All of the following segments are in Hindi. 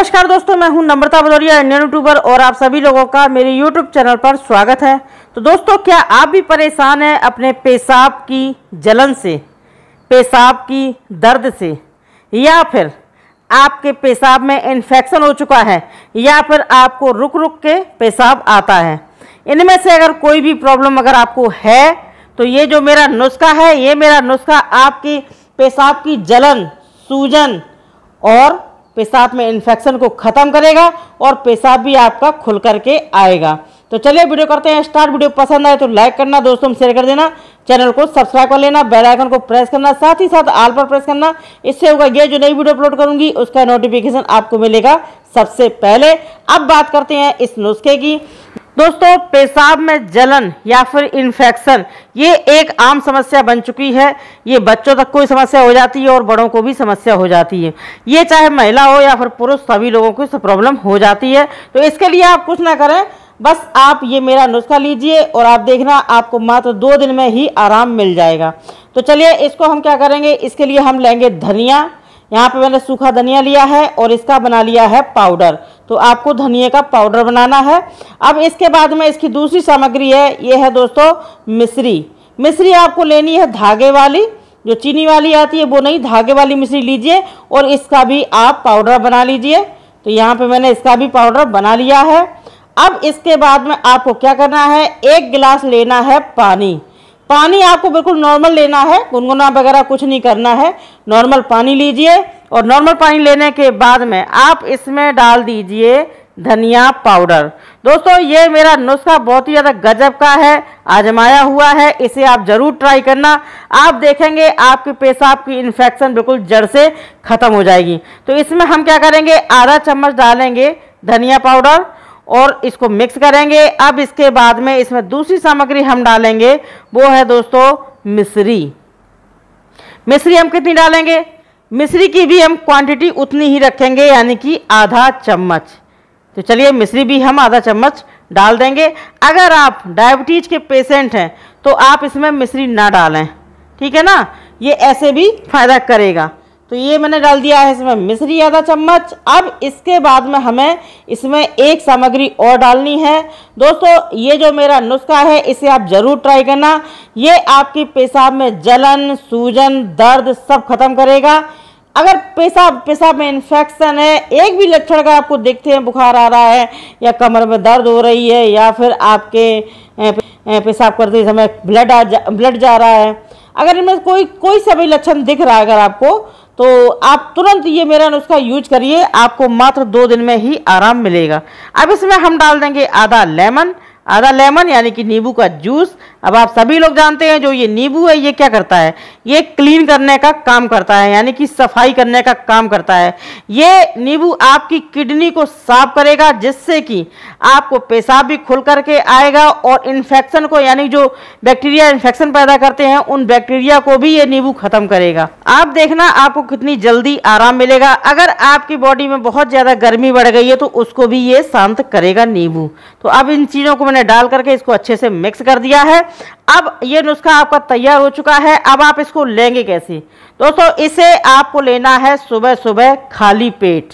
नमस्कार दोस्तों मैं हूं नम्रता भदौरिया इंडियन यूट्यूबर और आप सभी लोगों का मेरे यूट्यूब चैनल पर स्वागत है तो दोस्तों क्या आप भी परेशान हैं अपने पेशाब की जलन से पेशाब की दर्द से या फिर आपके पेशाब में इन्फेक्शन हो चुका है या फिर आपको रुक रुक के पेशाब आता है इनमें से अगर कोई भी प्रॉब्लम अगर आपको है तो ये जो मेरा नुस्खा है ये मेरा नुस्खा आपकी पेशाब की जलन सूजन और पेशाब में इन्फेक्शन को ख़त्म करेगा और पेशाब भी आपका खुल करके आएगा तो चलिए वीडियो करते हैं स्टार्ट वीडियो पसंद आए तो लाइक करना दोस्तों में शेयर कर देना चैनल को सब्सक्राइब कर लेना बेल आइकन को प्रेस करना साथ ही साथ आल पर प्रेस करना इससे होगा ये जो नई वीडियो अपलोड करूंगी उसका नोटिफिकेशन आपको मिलेगा सबसे पहले अब बात करते हैं इस नुस्खे की दोस्तों पेशाब में जलन या फिर इन्फेक्शन ये एक आम समस्या बन चुकी है ये बच्चों तक कोई समस्या हो जाती है और बड़ों को भी समस्या हो जाती है ये चाहे महिला हो या फिर पुरुष सभी लोगों को प्रॉब्लम हो जाती है तो इसके लिए आप कुछ ना करें बस आप ये मेरा नुस्खा लीजिए और आप देखना आपको मात्र दो दिन में ही आराम मिल जाएगा तो चलिए इसको हम क्या करेंगे इसके लिए हम लेंगे धनिया यहाँ पे मैंने सूखा धनिया लिया है और इसका बना लिया है पाउडर तो आपको धनिए का पाउडर बनाना है अब इसके बाद में इसकी दूसरी सामग्री है ये है दोस्तों मिश्री मिश्री आपको लेनी है धागे वाली जो चीनी वाली आती है वो नहीं धागे वाली मिश्री लीजिए और इसका भी आप पाउडर बना लीजिए तो यहाँ पे मैंने इसका भी पाउडर बना लिया है अब इसके बाद में आपको क्या करना है एक गिलास लेना है पानी पानी आपको बिल्कुल नॉर्मल लेना है गुनगुना वगैरह कुछ नहीं करना है नॉर्मल पानी लीजिए और नॉर्मल पानी लेने के बाद में आप इसमें डाल दीजिए धनिया पाउडर दोस्तों ये मेरा नुस्खा बहुत ही ज़्यादा गजब का है आजमाया हुआ है इसे आप ज़रूर ट्राई करना आप देखेंगे आपके पेशाब की इन्फेक्शन बिल्कुल जड़ से ख़त्म हो जाएगी तो इसमें हम क्या करेंगे आधा चम्मच डालेंगे धनिया पाउडर और इसको मिक्स करेंगे अब इसके बाद में इसमें दूसरी सामग्री हम डालेंगे वो है दोस्तों मिश्री मिश्री हम कितनी डालेंगे मिश्री की भी हम क्वांटिटी उतनी ही रखेंगे यानी कि आधा चम्मच तो चलिए मिश्री भी हम आधा चम्मच डाल देंगे अगर आप डायबिटीज के पेशेंट हैं तो आप इसमें मिश्री ना डालें ठीक है ना ये ऐसे भी फ़ायदा करेगा तो ये मैंने डाल दिया है इसमें मिश्री आधा चम्मच अब इसके बाद में हमें इसमें एक सामग्री और डालनी है दोस्तों ये जो मेरा नुस्खा है इसे आप ज़रूर ट्राई करना ये आपकी पेशाब में जलन सूजन दर्द सब खत्म करेगा अगर पेशाब पेशाब में इन्फेक्शन है एक भी लक्षण का आपको देखते हैं बुखार आ रहा है या कमर में दर्द हो रही है या फिर आपके पेशाब करते समय ब्लड आ जा ब्लड जा रहा है अगर इनमें कोई कोई सभी लक्षण दिख रहा है अगर आपको तो आप तुरंत ये मेरा नुस्खा यूज करिए आपको मात्र दो दिन में ही आराम मिलेगा अब इसमें हम डाल देंगे आधा लेमन आधा लेमन यानी कि नींबू का जूस अब आप सभी लोग जानते हैं जो ये नींबू है ये क्या करता है ये क्लीन करने का काम करता है यानी कि सफाई करने का काम करता है ये नींबू आपकी किडनी को साफ करेगा जिससे कि आपको पेशाब भी खुल करके आएगा और इन्फेक्शन को यानी जो बैक्टीरिया इन्फेक्शन पैदा करते हैं उन बैक्टीरिया को भी ये नींबू ख़त्म करेगा आप देखना आपको कितनी जल्दी आराम मिलेगा अगर आपकी बॉडी में बहुत ज़्यादा गर्मी बढ़ गई है तो उसको भी ये शांत करेगा नींबू तो अब इन चीज़ों को मैंने डाल करके इसको अच्छे से मिक्स कर दिया है अब ये नुस्खा आपका तैयार हो चुका है अब आप इसको लेंगे कैसे दोस्तों इसे आपको लेना है सुबह सुबह खाली पेट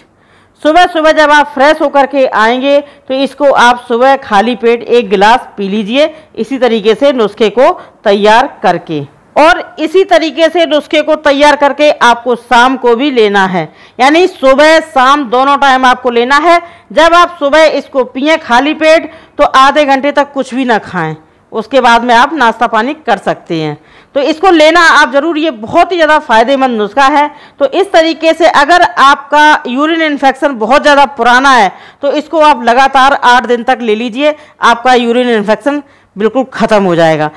सुबह सुबह जब आप फ्रेश होकर के आएंगे तो इसको आप सुबह खाली पेट एक गिलास पी लीजिए इसी तरीके से नुस्खे को तैयार करके और इसी तरीके से नुस्खे को तैयार करके आपको शाम को भी लेना है यानी सुबह शाम दोनों टाइम आपको लेना है जब आप सुबह इसको पिए खाली पेट तो आधे घंटे तक कुछ भी ना खाएं उसके बाद में आप नाश्ता पानी कर सकते हैं तो इसको लेना आप ज़रूर ये बहुत ही ज़्यादा फ़ायदेमंद नुस्खा है तो इस तरीके से अगर आपका यूरिन इन्फेक्शन बहुत ज़्यादा पुराना है तो इसको आप लगातार आठ दिन तक ले लीजिए आपका यूरिन इन्फेक्शन बिल्कुल ख़त्म हो जाएगा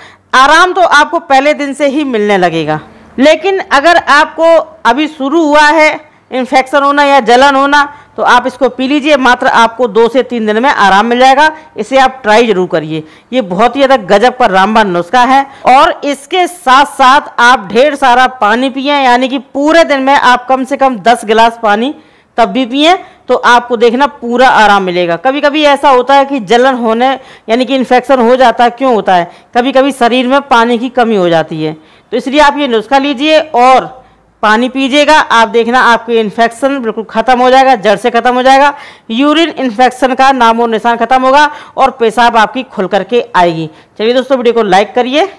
आराम तो आपको पहले दिन से ही मिलने लगेगा लेकिन अगर आपको अभी शुरू हुआ है इन्फेक्शन होना या जलन होना तो आप इसको पी लीजिए मात्र आपको दो से तीन दिन में आराम मिल जाएगा इसे आप ट्राई जरूर करिए ये बहुत ही ज़्यादा गजब का रामबा नुस्खा है और इसके साथ साथ आप ढेर सारा पानी पिए यानी कि पूरे दिन में आप कम से कम दस गिलास पानी तब भी पिए तो आपको देखना पूरा आराम मिलेगा कभी कभी ऐसा होता है कि जलन होने यानी कि इन्फेक्शन हो जाता है क्यों होता है कभी कभी शरीर में पानी की कमी हो जाती है तो इसलिए आप ये नुस्खा लीजिए और पानी पीजिएगा आप देखना आपकी इन्फेक्शन बिल्कुल ख़त्म हो जाएगा जड़ से ख़त्म हो जाएगा यूरिन इन्फेक्शन का नामो निशान ख़त्म होगा और पेशाब आपकी खुल करके आएगी चलिए दोस्तों वीडियो को लाइक करिए